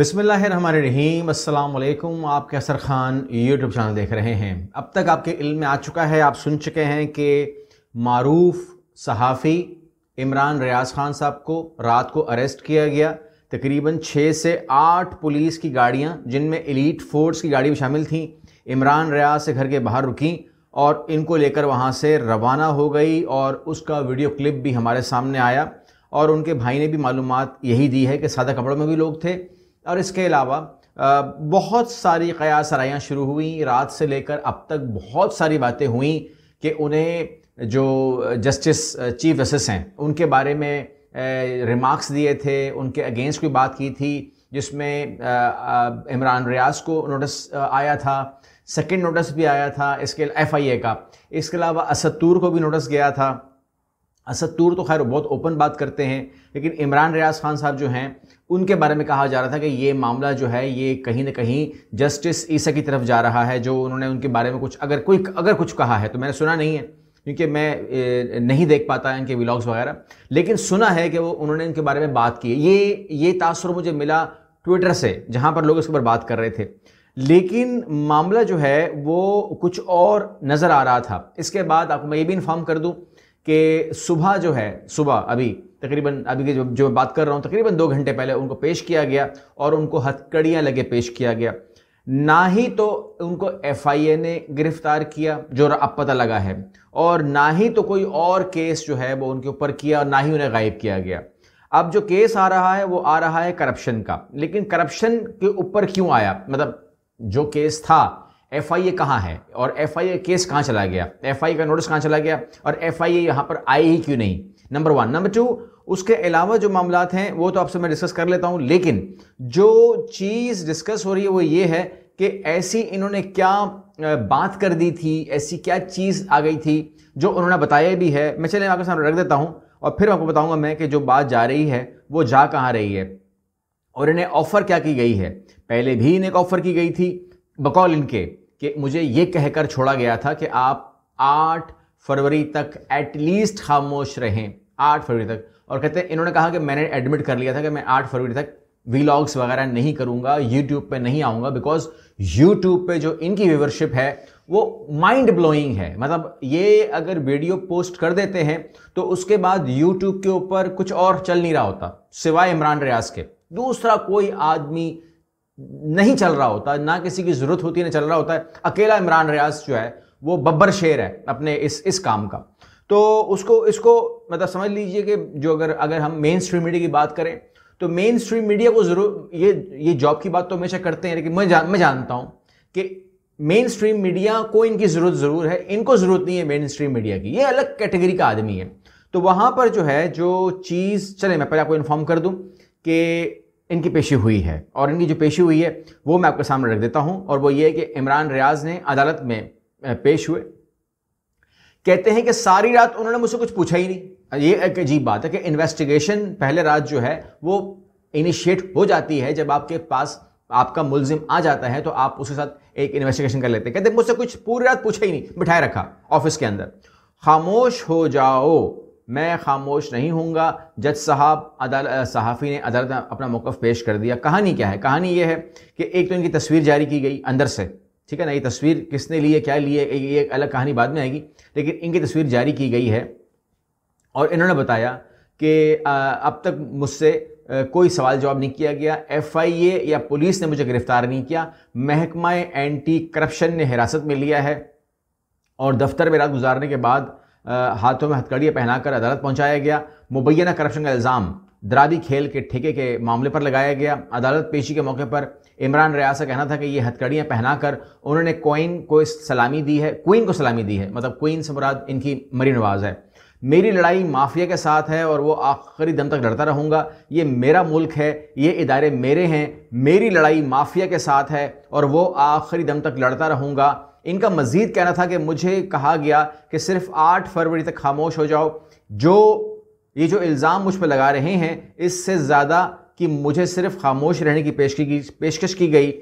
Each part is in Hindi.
अस्सलाम वालेकुम आप कैसर ख़ान यूट्यूब चैनल देख रहे हैं अब तक आपके इल्म में आ चुका है आप सुन चुके हैं कि मरूफ सहाफ़ी इमरान रियाज ख़ान साहब को रात को अरेस्ट किया गया तकरीबन छः से आठ पुलिस की गाड़ियाँ जिनमें एलीट फोर्स की गाड़ी भी शामिल थी इमरान रियाज से घर के बाहर रुकी और इनको लेकर वहाँ से रवाना हो गई और उसका वीडियो क्लिप भी हमारे सामने आया और उनके भाई ने भी मालूम यही दी है कि सादा कपड़ों में भी लोग थे और इसके अलावा बहुत सारी कयासराइयाँ शुरू हुई रात से लेकर अब तक बहुत सारी बातें हुई कि उन्हें जो जस्टिस चीफ जस्टिस हैं उनके बारे में रिमार्क्स दिए थे उनके अगेंस्ट कोई बात की थी जिसमें इमरान रियाज को नोटिस आया था सेकंड नोटिस भी आया था इसके एफ आई ए का इसके अलावा असतूर को भी नोटिस गया था असद तूर तो खैर बहुत ओपन बात करते हैं लेकिन इमरान रियाज खान साहब जो हैं उनके बारे में कहा जा रहा था कि ये मामला जो है ये कहीं ना कहीं जस्टिस ईसा की तरफ जा रहा है जो उन्होंने उनके बारे में कुछ अगर कोई अगर कुछ कहा है तो मैंने सुना नहीं है क्योंकि मैं नहीं देख पाता इनके व्लॉग्स वगैरह लेकिन सुना है कि वो उन्होंने इनके बारे में बात की ये ये तासर मुझे मिला ट्विटर से जहाँ पर लोग इसके ऊपर बात कर रहे थे लेकिन मामला जो है वो कुछ और नज़र आ रहा था इसके बाद आपको मैं ये भी इन्फॉर्म कर दूँ कि सुबह जो है सुबह अभी तकरीबन अभी की जो मैं बात कर रहा हूँ तकरीबन दो घंटे पहले उनको पेश किया गया और उनको हथकड़ियाँ लगे पेश किया गया ना ही तो उनको एफआईए ने गिरफ्तार किया जो अब पता लगा है और ना ही तो कोई और केस जो है वो उनके ऊपर किया और ना ही उन्हें गायब किया गया अब जो केस आ रहा है वो आ रहा है करप्शन का लेकिन करप्शन के ऊपर क्यों आया मतलब जो केस था एफ आई ए कहाँ है और एफ आई ए केस कहाँ चला गया एफ आई ए का नोटिस कहाँ चला गया और एफ आई ए यहाँ पर आई ही क्यों नहीं नंबर वन नंबर टू उसके अलावा जो मामला हैं वो तो आपसे मैं डिस्कस कर लेता हूँ लेकिन जो चीज़ डिस्कस हो रही है वो ये है कि ऐसी इन्होंने क्या बात कर दी थी ऐसी क्या चीज़ आ गई थी जो उन्होंने बताया भी है मैं चले आपके सामने रख देता हूँ और फिर आपको बताऊँगा मैं कि जो बात जा रही है वो जा कहाँ रही है और इन्हें ऑफ़र क्या की गई है पहले भी इन्हें ऑफ़र की गई थी बकौल इनके कि मुझे ये कहकर छोड़ा गया था कि आप आठ फरवरी तक एटलीस्ट खामोश रहें आठ फरवरी तक और कहते हैं इन्होंने कहा कि मैंने एडमिट कर लिया था कि मैं आठ फरवरी तक वीलॉग्स वगैरह नहीं करूँगा यूट्यूब पे नहीं आऊँगा बिकॉज यूट्यूब पे जो इनकी व्यूवरशिप है वो माइंड ब्लोइंग है मतलब ये अगर वीडियो पोस्ट कर देते हैं तो उसके बाद यूट्यूब के ऊपर कुछ और चल नहीं रहा होता सिवाय इमरान रियाज के दूसरा कोई आदमी नहीं चल रहा होता ना किसी की जरूरत होती है ना चल रहा होता है अकेला इमरान रियाज जो है वो बब्बर शेर है अपने इस इस काम का तो उसको इसको मतलब समझ लीजिए कि जो अगर अगर हम मेन स्ट्रीम मीडिया की बात करें तो मेन स्ट्रीम मीडिया को ज़रूर ये ये जॉब की बात तो हमेशा करते हैं लेकिन मैं जान मैं जानता हूँ कि मेन स्ट्रीम मीडिया को इनकी ज़रूरत ज़रूर है इनको ज़रूरत नहीं है मेन स्ट्रीम मीडिया की ये अलग कैटेगरी का आदमी है तो वहाँ पर जो है जो चीज़ चले मैं पहले आपको इन्फॉर्म कर दूँ कि इनकी पेशी हुई है और इनकी जो पेशी हुई है वो मैं आपके सामने रख देता हूं और वो ये कि इमरान रियाज ने अदालत में पेश हुए कहते हैं कि सारी रात उन्होंने मुझसे कुछ पूछा ही नहीं ये एक अजीब बात है कि इन्वेस्टिगेशन पहले रात जो है वो इनिशिएट हो जाती है जब आपके पास आपका मुलजिम आ जाता है तो आप उसके साथ एक इन्वेस्टिगेशन कर लेते हैं कहते मुझसे कुछ पूरी रात पूछा ही नहीं बिठाए रखा ऑफिस के अंदर खामोश हो जाओ मैं खामोश नहीं हूँगा जज साहब अदाल सहाफ़ी ने अदालत में अपना मौक़ पेश कर दिया कहानी क्या है कहानी ये है कि एक तो इनकी तस्वीर जारी की गई अंदर से ठीक है ना ये तस्वीर किसने ली है क्या ली है ये एक अलग कहानी बाद में आएगी लेकिन इनकी तस्वीर जारी की गई है और इन्होंने बताया कि अब तक मुझसे कोई सवाल जवाब नहीं किया गया एफआईए या पुलिस ने मुझे गिरफ़्तार नहीं किया महकमा एंटी करप्शन ने हिरासत में लिया है और दफ्तर में रात गुजारने के बाद हाथों में हथकड़ियाँ पहनाकर अदालत पहुंचाया गया मुबैना करप्शन का इल्ज़ाम दरादी खेल के ठेके के मामले पर लगाया गया अदालत पेशी के मौके पर इमरान रियाज का कहना था कि ये हथकड़ियाँ पहनाकर उन्होंने कोइन को सलामी दी है क्वीन को सलामी दी है मतलब क्वीन से मुराद इनकी मरी नवाज है मेरी लड़ाई माफिया के साथ है और वो आखिरी दम तक लड़ता रहूँगा ये मेरा मुल्क है ये इदारे मेरे हैं मेरी लड़ाई माफिया के साथ है और वो आखिरी दम तक लड़ता रहूँगा इनका मजीद कहना था कि मुझे कहा गया कि सिर्फ आठ फरवरी तक खामोश हो जाओ जो ये जो इल्ज़ाम मुझ पर लगा रहे हैं इससे ज़्यादा कि मुझे सिर्फ खामोश रहने की पेश की पेशकश की गई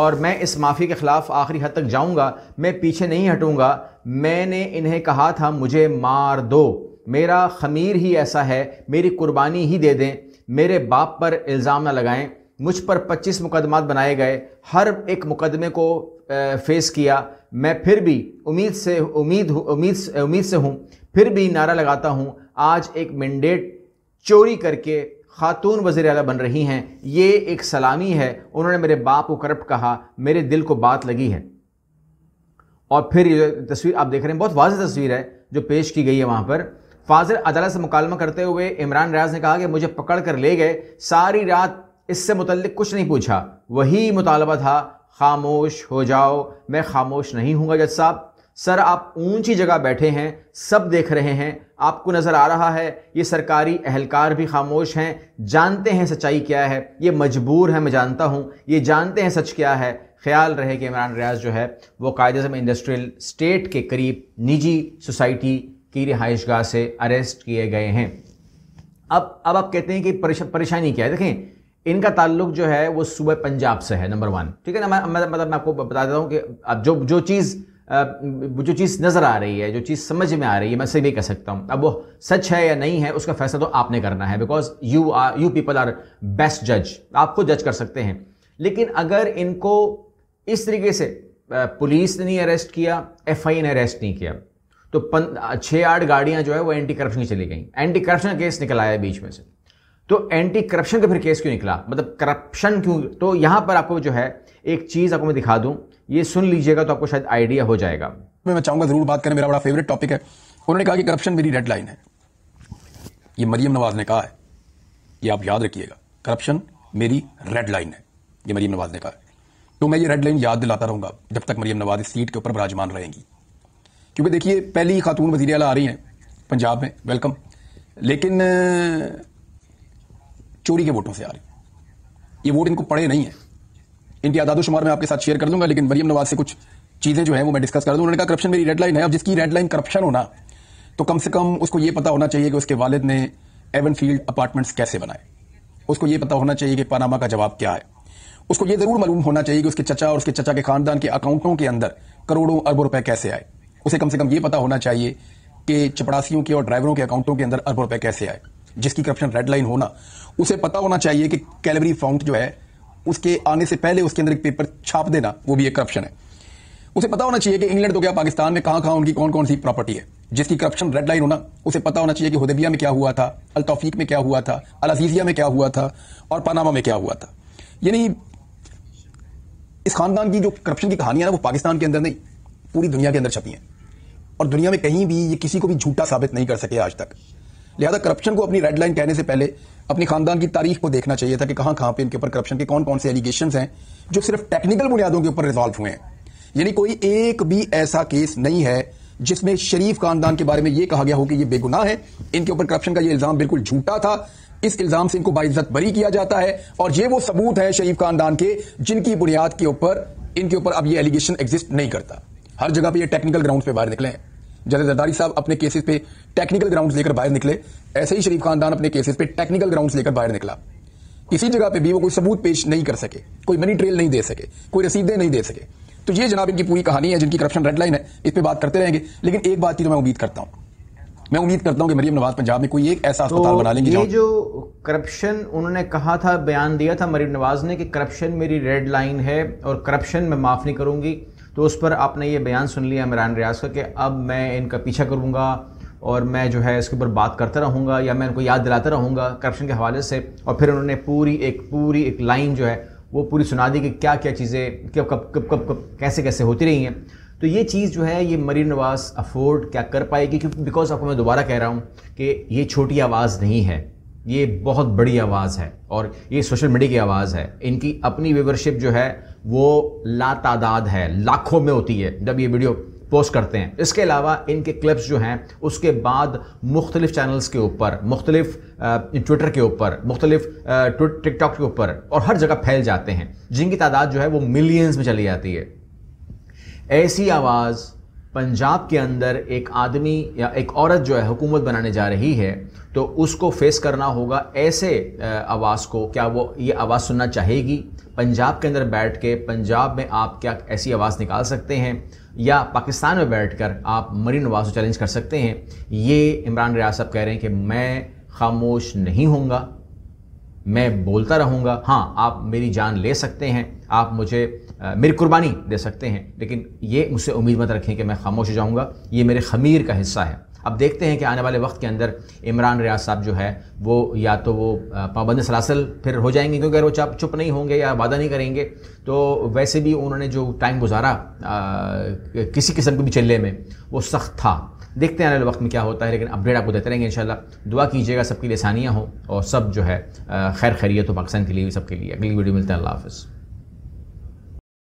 और मैं इस माफ़ी के ख़िलाफ़ आखिरी हद तक जाऊंगा मैं पीछे नहीं हटूंगा मैंने इन्हें कहा था मुझे मार दो मेरा खमीर ही ऐसा है मेरी कुर्बानी ही दे दें मेरे बाप पर इल्ज़ाम ना लगाएं मुझ पर 25 मुकदमात बनाए गए हर एक मुकदमे को फेस किया मैं फिर भी उम्मीद से उम्मीद उम्मीद उम्मीद से हूँ फिर भी नारा लगाता हूँ आज एक मैंडेट चोरी करके खातून वजीर अला बन रही हैं ये एक सलामी है उन्होंने मेरे बाप को करप्ट कहा मेरे दिल को बात लगी है और फिर ये तस्वीर आप देख रहे हैं बहुत वाज तस्वीर है जो पेश की गई है वहाँ पर फाजिल अदालत से मुकालमा करते हुए इमरान रियाज ने कहा कि मुझे पकड़ कर ले गए सारी रात इससे मुतल कुछ नहीं पूछा वही मुतालबा था खामोश हो जाओ मैं खामोश नहीं हूँ जज साहब सर आप ऊंची जगह बैठे हैं सब देख रहे हैं आपको नज़र आ रहा है ये सरकारी अहलकार भी खामोश हैं जानते हैं सच्चाई क्या है ये मजबूर हैं मैं जानता हूँ ये जानते हैं सच क्या है ख्याल रहे कि इमरान रियाज जो है वो कायदे अजम इंडस्ट्रियल स्टेट के करीब निजी सोसाइटी की रिहाइश से अरेस्ट किए गए हैं अब अब आप कहते हैं कि परेशानी क्या है देखें इनका ताल्लुक जो है वो सूबे पंजाब से है नंबर वन ठीक है ना मतलब मैं आपको बता देता हूँ कि अब जो जो चीज़ जो चीज़ नज़र आ रही है जो चीज़ समझ में आ रही है मैं सही भी कह सकता हूँ अब वो सच है या नहीं है उसका फैसला तो आपने करना है because you are you people are best जज आप खुद जज कर सकते हैं लेकिन अगर इनको इस तरीके से पुलिस ने नहीं अरेस्ट किया एफ ने अरेस्ट नहीं किया तो छः आठ गाड़ियाँ जो है वो एंटी करप्शन की चली गई एंटी करप्शन केस निकल आया बीच में से तो एंटी करप्शन का फिर केस क्यों निकला मतलब करप्शन क्यों तो यहां पर आपको जो है एक चीज़ आपको मैं दिखा दूं ये सुन लीजिएगा तो आपको शायद आइडिया हो जाएगा मैं चाहूंगा ज़रूर बात करें मेरा बड़ा फेवरेट टॉपिक है उन्होंने कहा कि करप्शन मेरी रेड लाइन है ये मरियम नवाज ने कहा है ये आप याद रखिएगा करप्शन मेरी रेड लाइन है ये मरियम नवाज ने कहा है तो मैं ये रेड लाइन याद दिलाता रहूंगा जब तक मरियम नवाज इस सीट के ऊपर विराजमान रहेंगी क्योंकि देखिए पहली खातून वजीर आ रही हैं पंजाब में वेलकम लेकिन चोरी के वोटों से आ रही ये वोट इनको पड़े नहीं है इनके आदादोशुमार मैं आपके साथ शेयर कर दूंगा लेकिन मरियम नवाज से कुछ चीज़ें जो है वो मैं डिस्कस कर दूँ उन्होंने कहा करप्शन मेरी रेड लाइन है अब जिसकी रेड लाइन करप्शन होना तो कम से कम उसको ये पता होना चाहिए कि उसके वालिद ने एवन फील्ड अपार्टमेंट्स कैसे बनाए उसको ये पता होना चाहिए कि पानामा का जवाब क्या है उसको ये जरूर मालूम होना चाहिए कि उसके चचा और उसके चचा के खानदान के अकाउंटों के अंदर करोड़ों अरबों रुपए कैसे आए उसे कम से कम ये पता होना चाहिए कि चपड़ासियों के और ड्राइवरों के अकाउंटों के अंदर अरबों रुपए कैसे आए जिसकी करप्शन रेड लाइन होना उसे पता होना चाहिए कि कैलवरी फाउंट जो है उसके आने से पहले उसके अंदर एक पेपर छाप देना वो भी एक करप्शन है उसे पता होना चाहिए कि इंग्लैंड तो क्या पाकिस्तान में कहां कहां उनकी कौन कौन सी प्रॉपर्टी है जिसकी करप्शन रेड लाइन होना उसे पता होना चाहिए कि हुदैबिया में क्या हुआ था अल में क्या हुआ था अल अजीजिया में क्या हुआ था और पानामा में क्या हुआ था यानी इस खानदान की जो करप्शन की कहानियां ना वो पाकिस्तान के अंदर नहीं पूरी दुनिया के अंदर छपी हैं और दुनिया में कहीं भी ये किसी को भी झूठा साबित नहीं कर सके आज तक लिहाजा करप्शन को अपनी रेड लाइन कहने से पहले अपने खानदान की तारीख को देखना चाहिए था कि कहाँ कहाँ पे इनके ऊपर करप्शन के कौन कौन से एलिगेशन हैं जो सिर्फ टेक्निकल बुनियादों के ऊपर रिजॉल्व हुए हैं यानी कोई एक भी ऐसा केस नहीं है जिसमें शरीफ खानदान के बारे में यह कहा गया हो कि ये बेगुनाह है इनके ऊपर करप्शन का ये इल्जाम बिल्कुल झूठा था इस इल्जाम से इनको बाइज्जत बरी किया जाता है और ये वो सबूत है शरीफ खानदान के जिनकी बुनियाद के ऊपर इनके ऊपर अब ये एलिगेशन एग्जिस्ट नहीं करता हर जगह पे ये टेक्निकल ग्राउंड पे बाहर निकले हैं जैसे जरदारी साहब अपने केसेस पे टेक्निकल ग्राउंड्स लेकर बाहर निकले ऐसे ही शरीफ खानदान अपने केसेस पे टेक्निकल ग्राउंड्स लेकर बाहर निकला किसी जगह पे भी वो कोई सबूत पेश नहीं कर सके कोई मनी ट्रेल नहीं दे सके कोई रसीदें नहीं दे सके तो ये जनाब इनकी पूरी कहानी है जिनकी करप्शन रेड लाइन है इस पर बात करते रहेंगे लेकिन एक बात की तो मैं उम्मीद करता हूँ मैं उम्मीद करता हूँ कि मरीम नवाज पंजाब में कोई एक ऐसा तो अस्पताल तो बना लेंगे ये जो करप्शन उन्होंने कहा था बयान दिया था मरीम नवाज ने कि करप्शन मेरी रेड लाइन है और करप्शन मैं माफ़ नहीं करूंगी तो उस पर आपने ये बयान सुन लिया इमरान रियाज का कि अब मैं इनका पीछा करूँगा और मैं जो है इसके ऊपर बात करता रहूँगा या मैं इनको याद दिलाता रहूँगा करप्शन के हवाले से और फिर उन्होंने पूरी एक पूरी एक लाइन जो है वो पूरी सुना दी कि क्या क्या चीज़ें कब कब कब कब कब कैसे कैसे होती रही हैं तो ये चीज़ जो है ये मरीन नवाज अफोर्ड क्या कर पाएगी क्योंकि बिकॉज आपको मैं दोबारा कह रहा हूँ कि ये छोटी आवाज़ नहीं है ये बहुत बड़ी आवाज़ है और ये सोशल मीडिया की आवाज़ है इनकी अपनी व्यवरशिप जो है वो लातादाद है लाखों में होती है जब ये वीडियो पोस्ट करते हैं इसके अलावा इनके क्लिप्स जो हैं उसके बाद मुख्तलिफ चैनल्स के ऊपर मुख्तलिफ ट्विटर के ऊपर मुख्तलिफ टिकटॉक के ऊपर और हर जगह फैल जाते हैं जिनकी तादाद जो है वो मिलियंस में चली जाती है ऐसी आवाज़ पंजाब के अंदर एक आदमी या एक औरत जो है हुकूमत बनाने जा रही है तो उसको फेस करना होगा ऐसे आवाज़ को क्या वो ये आवाज़ सुनना चाहेगी पंजाब के अंदर बैठ के पंजाब में आप क्या ऐसी आवाज़ निकाल सकते हैं या पाकिस्तान में बैठ कर आप मरी नवाज को चैलेंज कर सकते हैं ये इमरान रियाज साहब कह रहे हैं कि मैं खामोश नहीं होंगा मैं बोलता रहूँगा हाँ आप मेरी जान ले सकते हैं आप मुझे आ, मेरी कुर्बानी दे सकते हैं लेकिन ये मुझसे उम्मीद मत रखें कि मैं खामोश जाऊँगा ये मेरे खमीर का हिस्सा है अब देखते हैं कि आने वाले वक्त के अंदर इमरान रियाज साहब जो है वो या तो वो पाबंद सलासल फिर हो जाएंगे क्योंकि अगर वो चप चुप नहीं होंगे या वादा नहीं करेंगे तो वैसे भी उन्होंने जो टाइम गुजारा किसी किस्म के भी चिल्ले में वो सख्त था देखते हैं आने वाले वक्त में क्या होता है लेकिन अपडेट आपको देते रहेंगे शाला दुआ कीजिएगा सबके लिए आसानियाँ हो और सब जो है खैर खैरियत हो पाकिस्तान के लिए सबके लिए अगली वीडियो मिलते हैं अल्लाह हाफ़